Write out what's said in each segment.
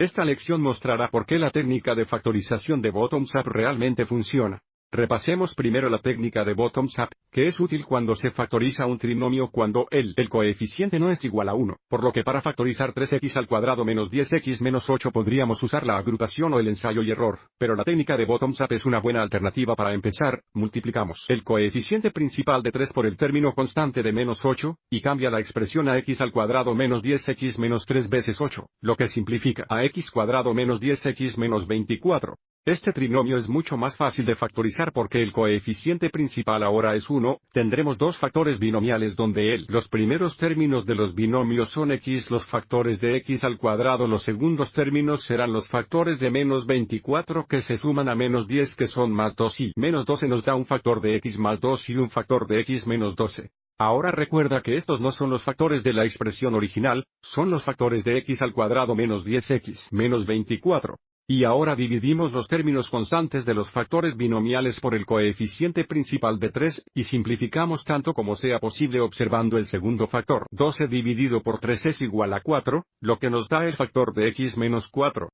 Esta lección mostrará por qué la técnica de factorización de bottoms-up realmente funciona. Repasemos primero la técnica de bottom up que es útil cuando se factoriza un trinomio cuando el, el coeficiente no es igual a 1, por lo que para factorizar 3x al cuadrado menos 10x menos 8 podríamos usar la agrupación o el ensayo y error, pero la técnica de bottom up es una buena alternativa para empezar, multiplicamos el coeficiente principal de 3 por el término constante de menos 8, y cambia la expresión a x al cuadrado menos 10x menos 3 veces 8, lo que simplifica a x cuadrado menos 10x menos 24. Este trinomio es mucho más fácil de factorizar porque el coeficiente principal ahora es 1, tendremos dos factores binomiales donde el, los primeros términos de los binomios son x los factores de x al cuadrado, los segundos términos serán los factores de menos 24 que se suman a menos 10 que son más 2 y menos 12 nos da un factor de x más 2 y un factor de x menos 12. Ahora recuerda que estos no son los factores de la expresión original, son los factores de x al cuadrado menos 10x menos 24. Y ahora dividimos los términos constantes de los factores binomiales por el coeficiente principal de 3, y simplificamos tanto como sea posible observando el segundo factor. 12 dividido por 3 es igual a 4, lo que nos da el factor de x menos 4.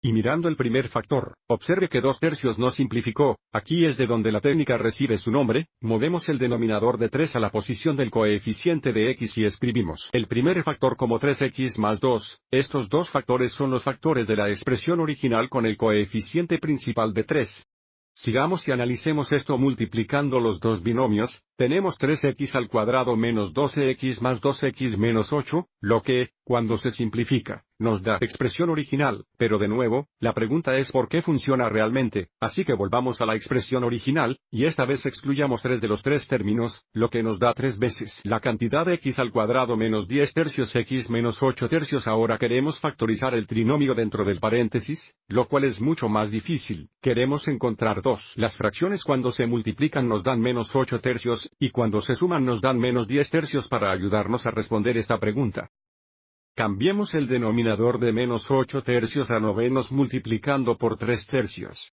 Y mirando el primer factor, observe que dos tercios no simplificó, aquí es de donde la técnica recibe su nombre, movemos el denominador de 3 a la posición del coeficiente de x y escribimos el primer factor como 3x más 2, estos dos factores son los factores de la expresión original con el coeficiente principal de 3. Sigamos y analicemos esto multiplicando los dos binomios, tenemos 3x al cuadrado menos 12x más 2x menos 8, lo que, cuando se simplifica, nos da expresión original, pero de nuevo, la pregunta es por qué funciona realmente, así que volvamos a la expresión original, y esta vez excluyamos tres de los tres términos, lo que nos da tres veces la cantidad x al cuadrado menos 10 tercios x menos 8 tercios. Ahora queremos factorizar el trinomio dentro del paréntesis, lo cual es mucho más difícil, queremos encontrar dos. Las fracciones cuando se multiplican nos dan menos 8 tercios, y cuando se suman nos dan menos 10 tercios para ayudarnos a responder esta pregunta. Cambiemos el denominador de menos 8 tercios a novenos multiplicando por 3 tercios.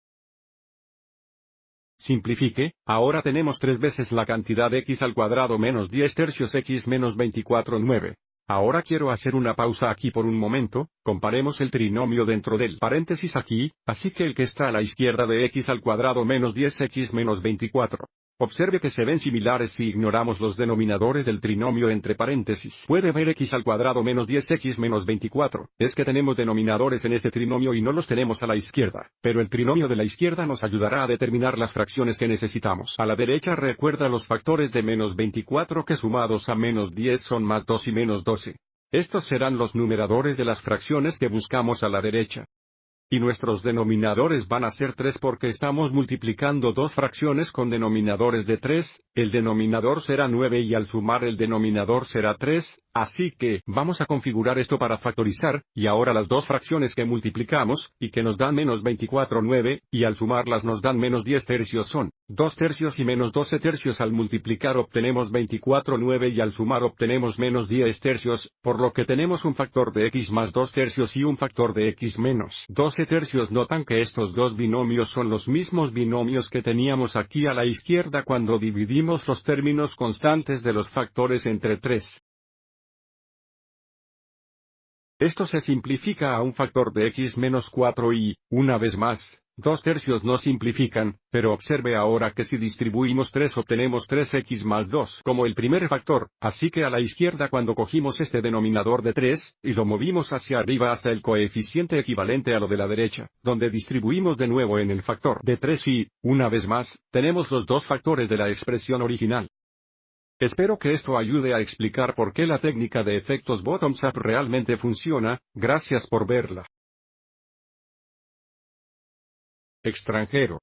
Simplifique, ahora tenemos 3 veces la cantidad x al cuadrado menos 10 tercios x menos 24 9. Ahora quiero hacer una pausa aquí por un momento, comparemos el trinomio dentro del paréntesis aquí, así que el que está a la izquierda de x al cuadrado menos 10x menos 24 Observe que se ven similares si ignoramos los denominadores del trinomio entre paréntesis. Puede ver x al cuadrado menos 10x menos 24. Es que tenemos denominadores en este trinomio y no los tenemos a la izquierda, pero el trinomio de la izquierda nos ayudará a determinar las fracciones que necesitamos. A la derecha recuerda los factores de menos 24 que sumados a menos 10 son más 2 y menos 12. Estos serán los numeradores de las fracciones que buscamos a la derecha y nuestros denominadores van a ser 3 porque estamos multiplicando dos fracciones con denominadores de 3, el denominador será 9 y al sumar el denominador será 3, Así que, vamos a configurar esto para factorizar, y ahora las dos fracciones que multiplicamos, y que nos dan menos 9, y al sumarlas nos dan menos 10 tercios son, 2 tercios y menos 12 tercios al multiplicar obtenemos 24 9 y al sumar obtenemos menos 10 tercios, por lo que tenemos un factor de x más 2 tercios y un factor de x menos 12 tercios. Notan que estos dos binomios son los mismos binomios que teníamos aquí a la izquierda cuando dividimos los términos constantes de los factores entre 3. Esto se simplifica a un factor de x menos 4 y, una vez más, dos tercios no simplifican, pero observe ahora que si distribuimos 3 obtenemos 3x más 2 como el primer factor, así que a la izquierda cuando cogimos este denominador de 3, y lo movimos hacia arriba hasta el coeficiente equivalente a lo de la derecha, donde distribuimos de nuevo en el factor de 3 y, una vez más, tenemos los dos factores de la expresión original. Espero que esto ayude a explicar por qué la técnica de efectos bottom up realmente funciona, gracias por verla. Extranjero.